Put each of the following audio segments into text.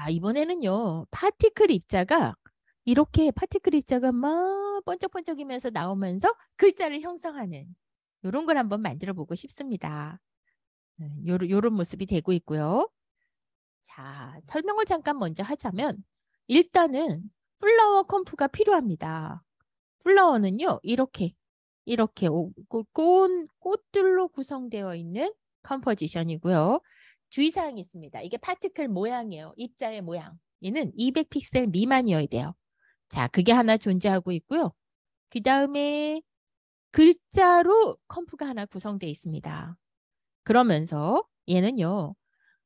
아, 이번에는요. 파티클 입자가 이렇게 파티클 입자가 막 번쩍번쩍이면서 나오면서 글자를 형성하는 이런 걸 한번 만들어 보고 싶습니다. 네, 요런, 요런 모습이 되고 있고요. 자, 설명을 잠깐 먼저 하자면 일단은 플라워 컴프가 필요합니다. 플라워는요. 이렇게 이렇게 꽃, 꽃들로 구성되어 있는 컴포지션이고요. 주의사항이 있습니다. 이게 파티클 모양이에요. 입자의 모양. 얘는 200픽셀 미만이어야 돼요. 자, 그게 하나 존재하고 있고요. 그 다음에 글자로 컴프가 하나 구성되어 있습니다. 그러면서 얘는요.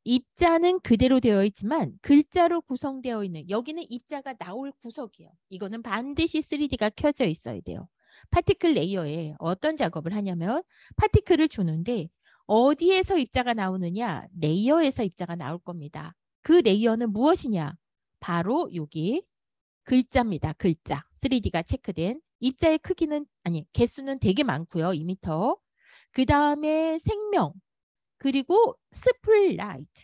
입자는 그대로 되어 있지만 글자로 구성되어 있는 여기는 입자가 나올 구석이에요. 이거는 반드시 3D가 켜져 있어야 돼요. 파티클 레이어에 어떤 작업을 하냐면 파티클을 주는데 어디에서 입자가 나오느냐? 레이어에서 입자가 나올 겁니다. 그 레이어는 무엇이냐? 바로 여기 글자입니다. 글자. 3D가 체크된 입자의 크기는 아니 개수는 되게 많고요. 2m. 그 다음에 생명 그리고 스플라이트.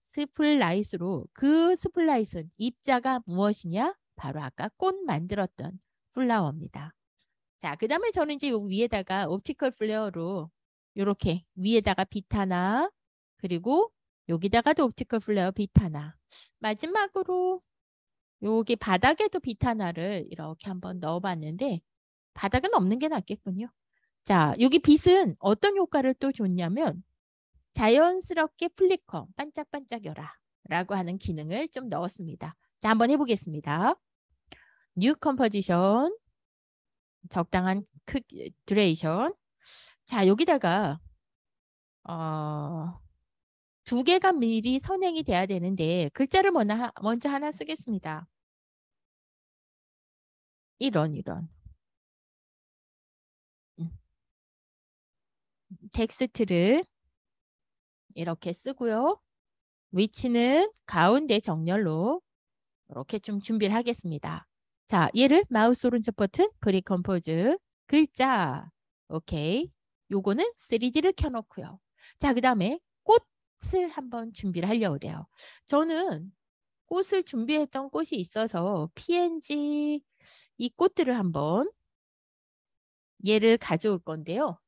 스플라이스로 그 스플라이스는 입자가 무엇이냐? 바로 아까 꽃 만들었던 플라워입니다. 자, 그 다음에 저는 이제 요 위에다가 옵티컬 플레어로 이렇게 위에다가 비타나 그리고 여기다가도 옵티컬 플레어 비타나 마지막으로 여기 바닥에도 비타나를 이렇게 한번 넣어봤는데 바닥은 없는 게 낫겠군요. 자, 여기 빛은 어떤 효과를 또 줬냐면 자연스럽게 플리커 반짝반짝여라 라고 하는 기능을 좀 넣었습니다. 자, 한번 해보겠습니다. 뉴 컴포지션 적당한 크, 기 듀레이션 자, 여기다가 어, 두 개가 미리 선행이 돼야 되는데 글자를 먼저 하나 쓰겠습니다. 이런 이런 음. 텍스트를 이렇게 쓰고요. 위치는 가운데 정렬로 이렇게 좀 준비를 하겠습니다. 자, 얘를 마우스 오른쪽 버튼 프리 컴포즈 글자 오케이 요거는 3D를 켜놓고요. 자, 그 다음에 꽃을 한번 준비를 하려고 그래요. 저는 꽃을 준비했던 꽃이 있어서 PNG 이 꽃들을 한번 얘를 가져올 건데요.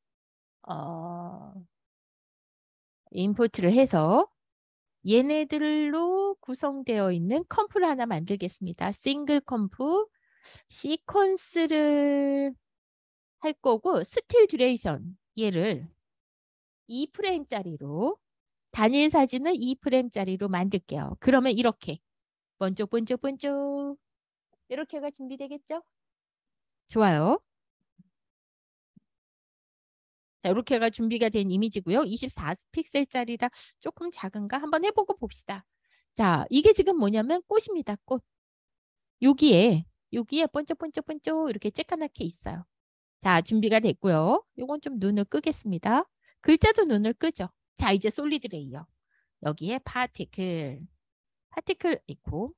어, 임포트를 해서 얘네들로 구성되어 있는 컴프를 하나 만들겠습니다. 싱글 컴프, 시퀀스를 할 거고 스틸 듀레이션 얘를 2프레임짜리로 단일 사진을 2프레임짜리로 만들게요. 그러면 이렇게 번쩍 번쩍 번쩍 이렇게가 준비되겠죠? 좋아요. 자, 이렇게가 준비가 된 이미지고요. 24픽셀짜리라 조금 작은가 한번 해보고 봅시다. 자, 이게 지금 뭐냐면 꽃입니다. 꽃. 여기에 여기에 번쩍번쩍번쩍 이렇게 쬐까맣게 있어요. 자, 준비가 됐고요. 이건 좀 눈을 끄겠습니다. 글자도 눈을 끄죠. 자, 이제 솔리드 레이어. 여기에 파티클. 파티클 있고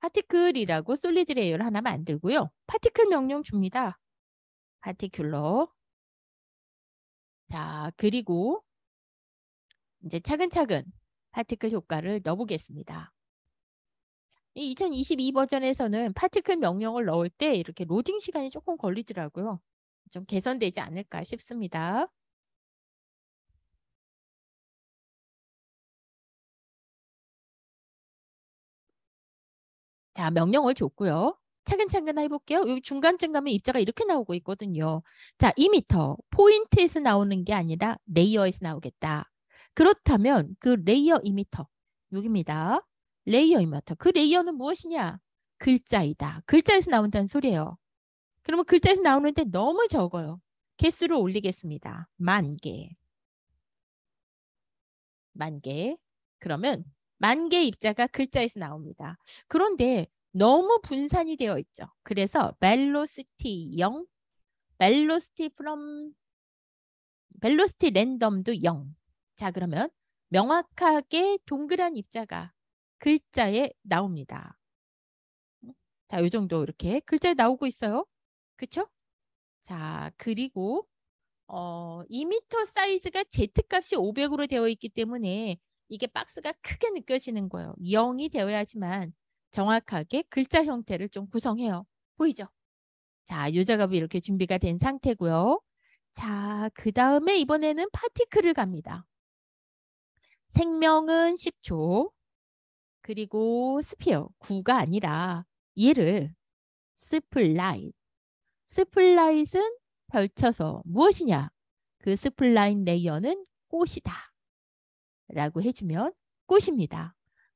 파티클이라고 솔리드 레이어를 하나 만들고요. 파티클 명령 줍니다. 파티큘러. 자, 그리고 이제 차근차근 파티클 효과를 넣어보겠습니다. 이2022 버전에서는 파티클 명령을 넣을 때 이렇게 로딩 시간이 조금 걸리더라고요. 좀 개선되지 않을까 싶습니다. 자, 명령을 줬고요. 차근차근 해볼게요. 여기 중간쯤 가면 입자가 이렇게 나오고 있거든요. 자, 2m 포인트에서 나오는 게 아니라 레이어에서 나오겠다. 그렇다면 그 레이어 2m 여기입니다. 레이어이니다그 레이어는 무엇이냐? 글자이다. 글자에서 나온다는 소리예요. 그러면 글자에서 나오는데 너무 적어요. 개수를 올리겠습니다. 만 개. 만 개. 그러면 만개 입자가 글자에서 나옵니다. 그런데 너무 분산이 되어 있죠. 그래서 velocity 0, velocity from, velocity random도 0. 자, 그러면 명확하게 동그란 입자가 글자에 나옵니다. 자, 이 정도 이렇게 글자에 나오고 있어요. 그쵸? 자, 그리고 어, 2m 사이즈가 Z값이 500으로 되어 있기 때문에 이게 박스가 크게 느껴지는 거예요. 0이 되어야 지만 정확하게 글자 형태를 좀 구성해요. 보이죠? 자, 요자갑이 이렇게 준비가 된 상태고요. 자, 그 다음에 이번에는 파티클을 갑니다. 생명은 10초, 그리고 스피어, 구가 아니라 얘를 스플라인. 스플라잇은 펼쳐서 무엇이냐? 그 스플라인 레이어는 꽃이다. 라고 해주면 꽃입니다.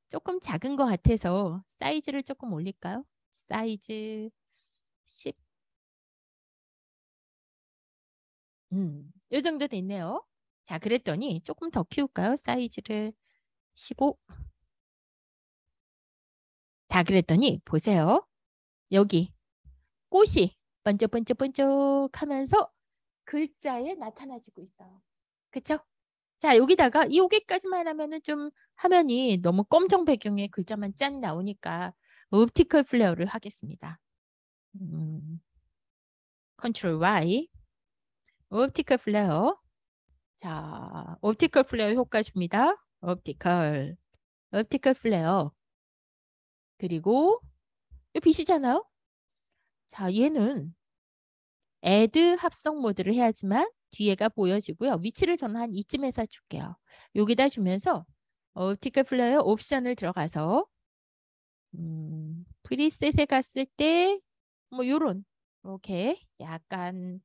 조금 작은 것 같아서 사이즈를 조금 올릴까요? 사이즈 10. 음, 요 정도 됐네요. 자, 그랬더니 조금 더 키울까요? 사이즈를 15. 자, 그랬더니 보세요. 여기 꽃이 번쩍번쩍번쩍 하면서 글자에 나타나지고 있어요. 그쵸? 자, 여기다가 여기까지만 하면은 좀 화면이 너무 검정 배경에 글자만 짠 나오니까 옵티컬 플레어를 하겠습니다. 음, 컨트롤 Y 옵티컬 플레어 자, 옵티컬 플레어 효과 줍니다. 옵티컬 옵티컬 플레어 그리고 이 빛이잖아요. 자, 얘는 add 합성 모드를 해야지만 뒤에가 보여지고요. 위치를 저는 한 이쯤에서 줄게요. 여기다 주면서 옵티컬 어, 플레이어 옵션을 들어가서 음, 프리셋에 갔을 때 뭐 요런 이렇게 약간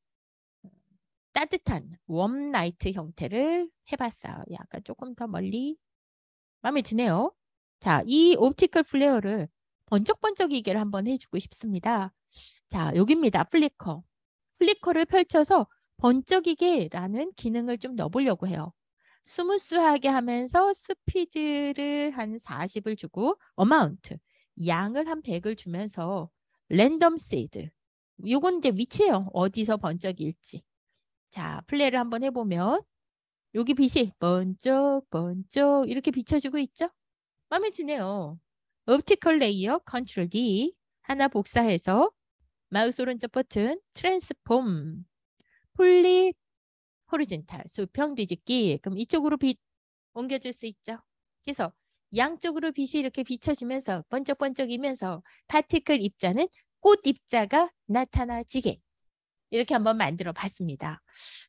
따뜻한 웜 라이트 형태를 해봤어요. 약간 조금 더 멀리 마음에 드네요. 자, 이 옵티컬 플레어를 번쩍번쩍이게를 한번 해주고 싶습니다. 자, 여기입니다. 플리커. 플리커를 펼쳐서 번쩍이게라는 기능을 좀 넣어보려고 해요. 스무스하게 하면서 스피드를 한 40을 주고 어마운트, 양을 한 100을 주면서 랜덤 세이드. 이건 이제 위치예요. 어디서 번쩍일지. 자, 플레이를 한번 해보면 여기 빛이 번쩍 번쩍 이렇게 비춰지고 있죠? 마음에 드네요. 옵티컬 레이어 컨트롤 D 하나 복사해서 마우스 오른쪽 버튼 트랜스폼 폴리 호리젠탈 수평 뒤집기 그럼 이쪽으로 빛 옮겨줄 수 있죠. 그래서 양쪽으로 빛이 이렇게 비춰지면서 번쩍번쩍이면서 파티클 입자는 꽃 입자가 나타나지게 이렇게 한번 만들어 봤습니다.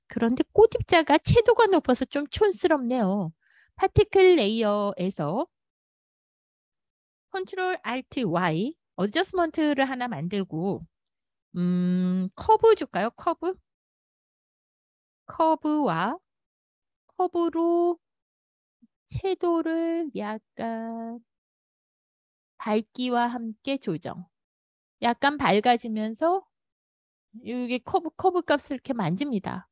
그런데 꽃 입자가 채도가 높아서 좀 촌스럽네요. 파티클 레이어에서 컨트롤 알 t Y 어드저스먼트를 하나 만들고 음, 커브 줄까요? 커브? 커브와 커브로 채도를 약간 밝기와 함께 조정. 약간 밝아지면서 이게 커브 커브 값을 이렇게 만집니다.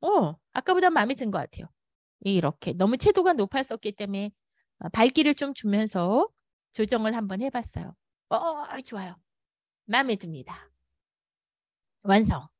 어, 아까보다 마음에 든 것 같아요. 이렇게 너무 채도가 높았었기 때문에 아, 밝기를 좀 주면서 조정을 한번 해봤어요. 어, 좋아요. 마음에 듭니다. 완성.